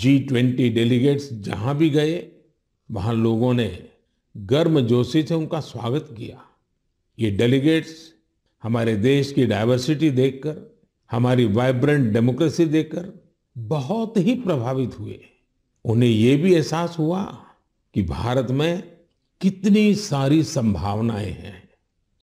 G twenty delegates जहाँ भी गए वहाँ लोगों ने गर्म जोशी से उनका स्वागत किया ये डेलीगेट्स हमारे देश की डाइवर्सिटी देखकर हमारी वाइब्रेंट डेमोक्रेसी देखकर बहुत ही प्रभावित हुए उन्हें ये भी एहसास हुआ कि भारत में कितनी सारी संभावनाएं हैं